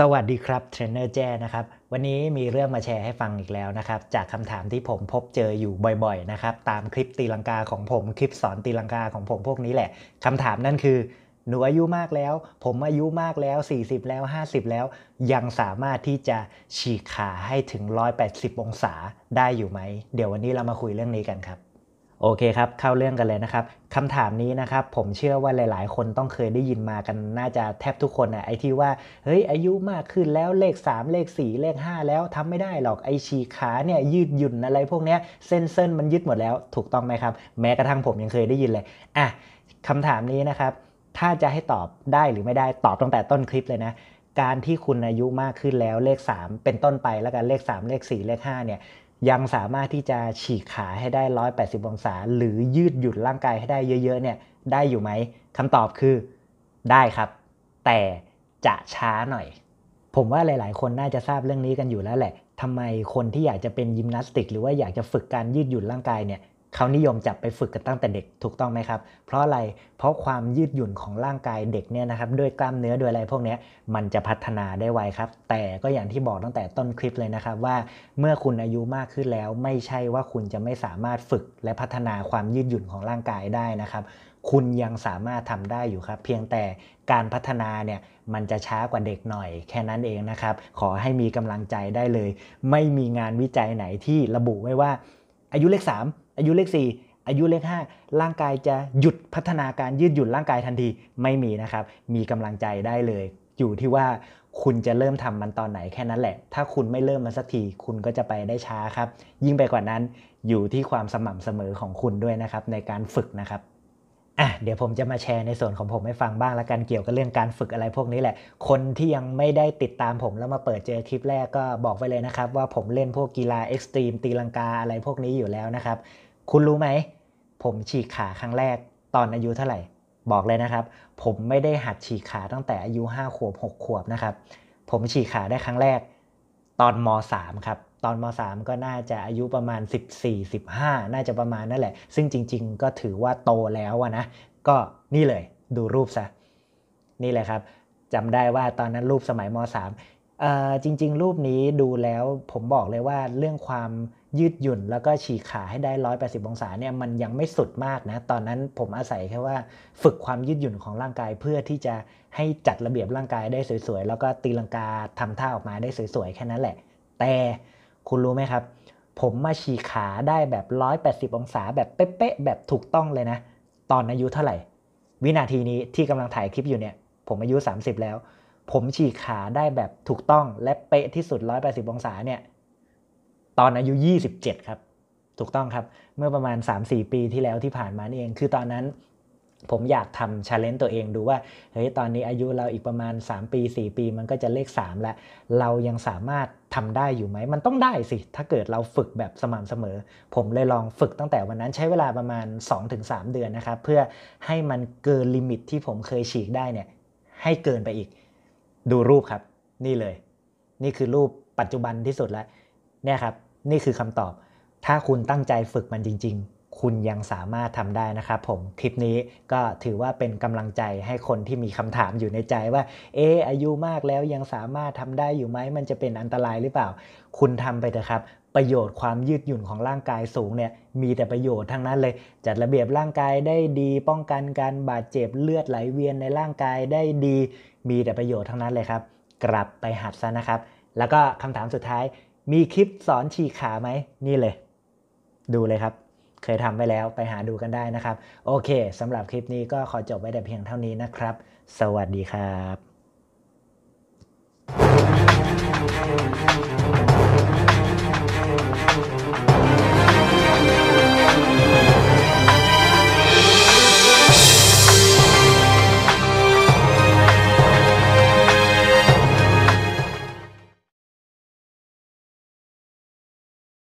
สวัสดีครับเทรนเนอร์แจ้นะครับวันนี้มีเรื่องมาแชร์ให้ฟังอีกแล้วนะครับจากคำถามที่ผมพบเจออยู่บ่อยๆนะครับตามคลิปตีลังกาของผมคลิปสอนตีลังกาของผมพวกนี้แหละคำถามนั่นคือหนูอายุมากแล้ว ผมอายุมากแล้ว 40 แล้ว 50 แล้ว ยังสามารถที่จะฉีกขาให้ถึง 180 องศาได้อยู่ไหม เดี๋ยววันนี้เรามาคุยเรื่องนี้กันครับโอเคครับเข้าเรื่องกันเลยนะครับคำถามนี้นะครับผมเชื่อว่าหลายๆคนต้องเคยได้ยินมากันน่าจะแทบทุกคนนะไอที่ว่า เฮ้ยอายุมากขึ้นแล้วเลข 3 เลข4เลข 5 แล้วทำไม่ได้หรอกไอชฉีขาเนี่ยยืดหยุ่นอะไรพวกเนี้ยเส้นเส้นมันยึดหมดแล้วถูกต้องไหมครับแม้กระทั่งผมยังเคยได้ยินเลยอ่ะคำถามนี้นะครับ ถ้าจะให้ตอบได้หรือไม่ได้ตอบตั้งแต่ต้นคลิปเลยนะ การที่คุณอายุมากขึ้นแล้วเลข 3 เป็นต้นไปแล้วกันเลข 3 เลข4เลข5 เนี่ยยังสามารถที่จะฉีกขาให้ได้ 180 องศา หรือยืดหยุ่นร่างกายให้ได้เยอะๆ เนี่ย ได้อยู่ไหม คำตอบคือได้ครับ แต่จะช้าหน่อย ผมว่าหลายๆ คนน่าจะทราบเรื่องนี้กันอยู่แล้วแหละ ทำไมคนที่อยากจะเป็นยิมนาสติกหรือว่าอยากจะฝึกการยืดหยุ่นร่างกายเนี่ยเขานิยมจับไปฝึกกันตั้งแต่เด็กถูกต้องไหมครับ เพราะอะไรเพราะความยืดหยุ่นของร่างกายเด็กเนี่ยนะครับด้วยกล้ามเนื้อด้วยอะไรพวกนี้มันจะพัฒนาได้ไวครับ แต่ก็อย่างที่บอกตั้งแต่ต้นคลิปเลยนะครับว่าเมื่อคุณอายุมากขึ้นแล้วไม่ใช่ว่าคุณจะไม่สามารถฝึกและพัฒนาความยืดหยุ่นของร่างกายได้นะครับ คุณยังสามารถทำได้อยู่ครับ เพียงแต่การพัฒนาเนี่ยมันจะช้ากว่าเด็กหน่อยแค่นั้นเองนะครับขอให้มีกำลังใจได้เลย ไม่มีงานวิจัยไหนที่ระบุไว้ว่า อายุเลขสามอายุเลข4อายุเลข5 ร่างกายจะหยุดพัฒนาการยืดหยุ่นร่างกายทันทีไม่มีนะครับมีกำลังใจได้เลย อยู่ที่ว่าคุณจะเริ่มทำมันตอนไหนแค่นั้นแหละ ถ้าคุณไม่เริ่มมันสักทีคุณก็จะไปได้ช้าครับยิ่งไปกว่านั้นอยู่ที่ความสม่ำเสมอของคุณด้วยนะครับในการฝึกนะครับอ่ะเดี๋ยวผมจะมาแชร์ในส่วนของผมให้ฟังบ้างละกันเกี่ยวกับเรื่องการฝึกอะไรพวกนี้แหละ คนที่ยังไม่ได้ติดตามผมแล้วมาเปิดเจอคลิปแรกก็บอกไว้เลยนะครับว่าผมเล่นพวกกีฬาเอ็กซ์ตรีมตีลังกาอะไรพวกนี้อยู่แล้วนะครับคุณรู้ไหม ผมฉีกขาครั้งแรกตอนอายุเท่าไหร่ บอกเลยนะครับ ผมไม่ได้หัดฉีกขาตั้งแต่อายุ5ขวบ 6 ขวบนะครับ ผมฉีกขาได้ครั้งแรกตอนม .3 ครับตอนม .3 ก็น่าจะอายุประมาณ 14 15น่าจะประมาณนั่นแหละ ซึ่งจริงๆ ก็ถือว่าโตแล้วนะก็นี่เลยดูรูปซะนี่แหละครับจำได้ว่าตอนนั้นรูปสมัยม .3 จริง ๆ รูปนี้ดูแล้ว ผมบอกเลยว่าเรื่องความยืดหยุ่นแล้วก็ฉีกขาให้ได้ 180 องศาเนี่ยมันยังไม่สุดมากนะตอนนั้นผมอาศัยแค่ว่าฝึกความยืดหยุ่นของร่างกายเพื่อที่จะให้จัดระเบียบร่างกายได้สวย ๆ แล้วก็ตีลังกาทำท่าออกมาได้สวย ๆ แค่นั้นแหละ แต่คุณรู้ไหมครับ ผมมาฉีกขาได้แบบ 180 องศา แบบเป๊ะๆแบบถูกต้องเลยนะ ตอนอายุเท่าไหร่ วินาทีนี้ที่กำลังถ่ายคลิปอยู่เนี่ย ผมอายุ 30 แล้ว ผมฉีกขาได้แบบถูกต้องและเป๊ะที่สุด 180 องศาเนี่ยตอนอายุ 27 ครับ ถูกต้องครับเมื่อประมาณ 3-4 ปีที่แล้วที่ผ่านมานี่เอง คือตอนนั้นผมอยากทำชาเลนจ์ตัวเองดูว่า เฮ้ย ตอนนี้อายุเราอีกประมาณ 3 ปี 4 ปีมันก็จะเลข 3 และเรายังสามารถทำได้อยู่ไหม มันต้องได้สิ ถ้าเกิดเราฝึกแบบสม่ำเสมอ ผมเลยลองฝึกตั้งแต่วันนั้นใช้เวลาประมาณ 2-3 เดือนนะครับ เพื่อให้มันเกินลิมิตที่ผมเคยฉีกได้เนี่ย ให้เกินไปอีกดูรูปครับ นี่เลย นี่คือรูปปัจจุบันที่สุดแล้วเนี่ยครับนี่คือคำตอบ ถ้าคุณตั้งใจฝึกมันจริง ๆ คุณยังสามารถทำได้นะครับผม คลิปนี้ก็ถือว่าเป็นกำลังใจให้คนที่มีคำถามอยู่ในใจว่า เอออายุมากแล้วยังสามารถทำได้อยู่ไหม มันจะเป็นอันตรายหรือเปล่า คุณทำไปเถอะครับ ประโยชน์ความยืดหยุ่นของร่างกายสูงเนี่ย มีแต่ประโยชน์ทั้งนั้นเลย จัดระเบียบร่างกายได้ดี ป้องกันการบาดเจ็บเลือดไหลเวียนในร่างกายได้ดี มีแต่ประโยชน์ทั้งนั้นเลยครับ กลับไปหัดซะนะครับ แล้วก็คำถามสุดท้ายมีคลิปสอนฉีกขาไหม นี่เลย ดูเลยครับ เคยทำไปแล้ว ไปหาดูกันได้นะครับ โอเค สำหรับคลิปนี้ก็ขอจบไว้แต่เพียงเท่านี้นะครับ สวัสดีครับ